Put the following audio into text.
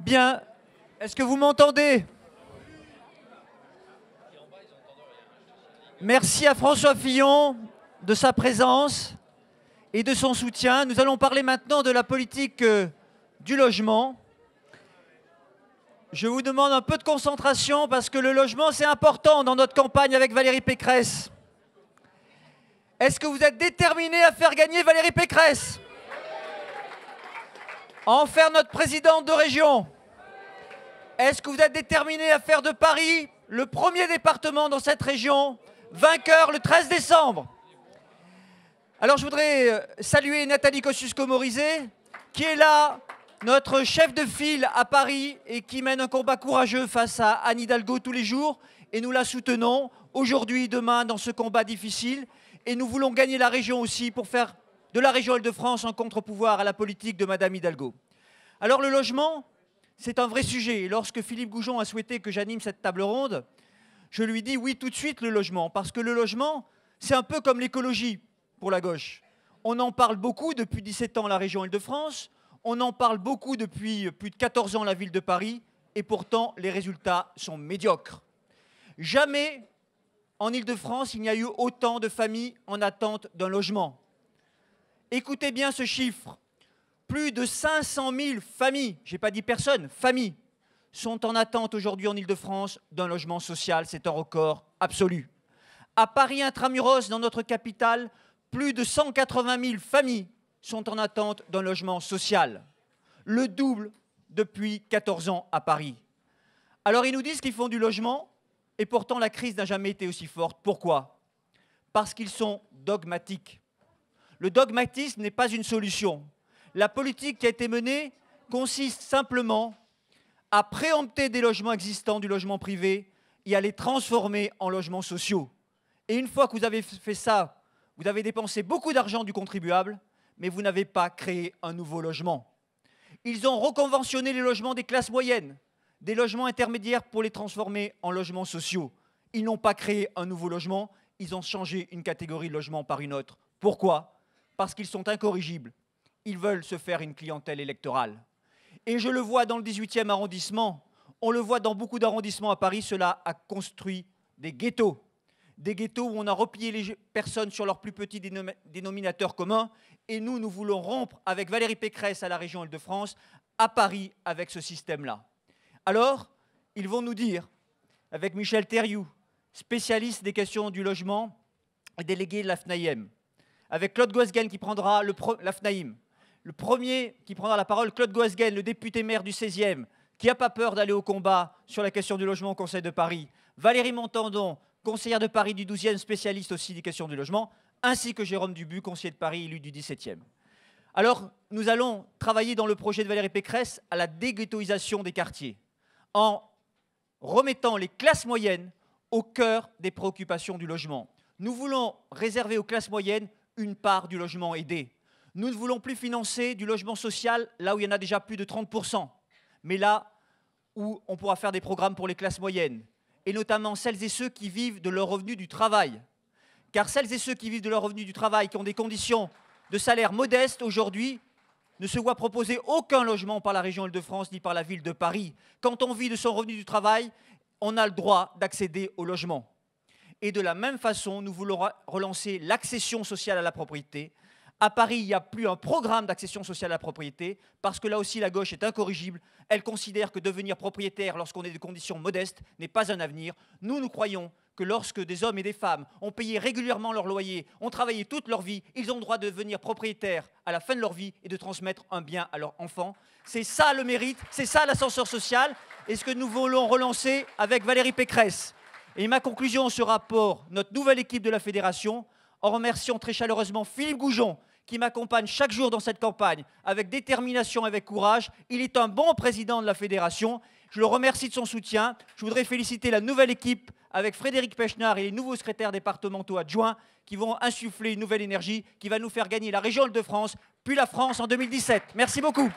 Bien. Est-ce que vous m'entendez Merci à François Fillon de sa présence et de son soutien. Nous allons parler maintenant de la politique euh, du logement. Je vous demande un peu de concentration parce que le logement, c'est important dans notre campagne avec Valérie Pécresse. Est-ce que vous êtes déterminé à faire gagner Valérie Pécresse en faire notre présidente de région Est-ce que vous êtes déterminé à faire de Paris le premier département dans cette région, vainqueur le 13 décembre alors je voudrais euh, saluer Nathalie Kosciusko-Morizet, qui est là, notre chef de file à Paris et qui mène un combat courageux face à Anne Hidalgo tous les jours. Et nous la soutenons aujourd'hui, demain, dans ce combat difficile. Et nous voulons gagner la région aussi pour faire de la région Île-de-France en contre-pouvoir à la politique de Madame Hidalgo. Alors le logement, c'est un vrai sujet. lorsque Philippe Goujon a souhaité que j'anime cette table ronde, je lui dis oui tout de suite le logement, parce que le logement, c'est un peu comme l'écologie pour la gauche. On en parle beaucoup depuis 17 ans la région Île-de-France, on en parle beaucoup depuis plus de 14 ans la ville de Paris, et pourtant les résultats sont médiocres. Jamais en Île-de-France il n'y a eu autant de familles en attente d'un logement. Écoutez bien ce chiffre. Plus de 500 000 familles, je n'ai pas dit personnes, familles, sont en attente aujourd'hui en Ile-de-France d'un logement social. C'est un record absolu. À Paris intramuros, dans notre capitale, plus de 180 000 familles sont en attente d'un logement social. Le double depuis 14 ans à Paris. Alors ils nous disent qu'ils font du logement, et pourtant la crise n'a jamais été aussi forte. Pourquoi Parce qu'ils sont dogmatiques. Le dogmatisme n'est pas une solution. La politique qui a été menée consiste simplement à préempter des logements existants du logement privé et à les transformer en logements sociaux. Et une fois que vous avez fait ça, vous avez dépensé beaucoup d'argent du contribuable, mais vous n'avez pas créé un nouveau logement. Ils ont reconventionné les logements des classes moyennes, des logements intermédiaires pour les transformer en logements sociaux. Ils n'ont pas créé un nouveau logement, ils ont changé une catégorie de logement par une autre. Pourquoi parce qu'ils sont incorrigibles. Ils veulent se faire une clientèle électorale. Et je le vois dans le 18e arrondissement, on le voit dans beaucoup d'arrondissements à Paris, cela a construit des ghettos. Des ghettos où on a replié les personnes sur leur plus petit dénominateur commun. Et nous, nous voulons rompre avec Valérie Pécresse à la région Île-de-France, à Paris, avec ce système-là. Alors, ils vont nous dire, avec Michel Thériou, spécialiste des questions du logement et délégué de la FNAIM, avec Claude Goesgen qui prendra le la FNAIM. Le premier qui prendra la parole, Claude Goesgen, le député maire du 16e, qui n'a pas peur d'aller au combat sur la question du logement au Conseil de Paris. Valérie Montandon, conseillère de Paris du 12e, spécialiste aussi des questions du logement, ainsi que Jérôme Dubu, conseiller de Paris élu du 17e. Alors, nous allons travailler dans le projet de Valérie Pécresse à la déghettoisation des quartiers, en remettant les classes moyennes au cœur des préoccupations du logement. Nous voulons réserver aux classes moyennes une part du logement aidé. Nous ne voulons plus financer du logement social là où il y en a déjà plus de 30%, mais là où on pourra faire des programmes pour les classes moyennes, et notamment celles et ceux qui vivent de leur revenu du travail. Car celles et ceux qui vivent de leur revenu du travail, qui ont des conditions de salaire modestes aujourd'hui, ne se voient proposer aucun logement par la région Île-de-France ni par la ville de Paris. Quand on vit de son revenu du travail, on a le droit d'accéder au logement. Et de la même façon, nous voulons relancer l'accession sociale à la propriété. À Paris, il n'y a plus un programme d'accession sociale à la propriété, parce que là aussi, la gauche est incorrigible. Elle considère que devenir propriétaire lorsqu'on est de conditions modestes n'est pas un avenir. Nous, nous croyons que lorsque des hommes et des femmes ont payé régulièrement leur loyer, ont travaillé toute leur vie, ils ont le droit de devenir propriétaires à la fin de leur vie et de transmettre un bien à leurs enfants. C'est ça le mérite, c'est ça l'ascenseur social, et ce que nous voulons relancer avec Valérie Pécresse. Et ma conclusion sur ce rapport, notre nouvelle équipe de la fédération, en remerciant très chaleureusement Philippe Goujon, qui m'accompagne chaque jour dans cette campagne avec détermination, avec courage. Il est un bon président de la fédération. Je le remercie de son soutien. Je voudrais féliciter la nouvelle équipe avec Frédéric Pechnard et les nouveaux secrétaires départementaux adjoints qui vont insuffler une nouvelle énergie qui va nous faire gagner la région de france puis la France en 2017. Merci beaucoup.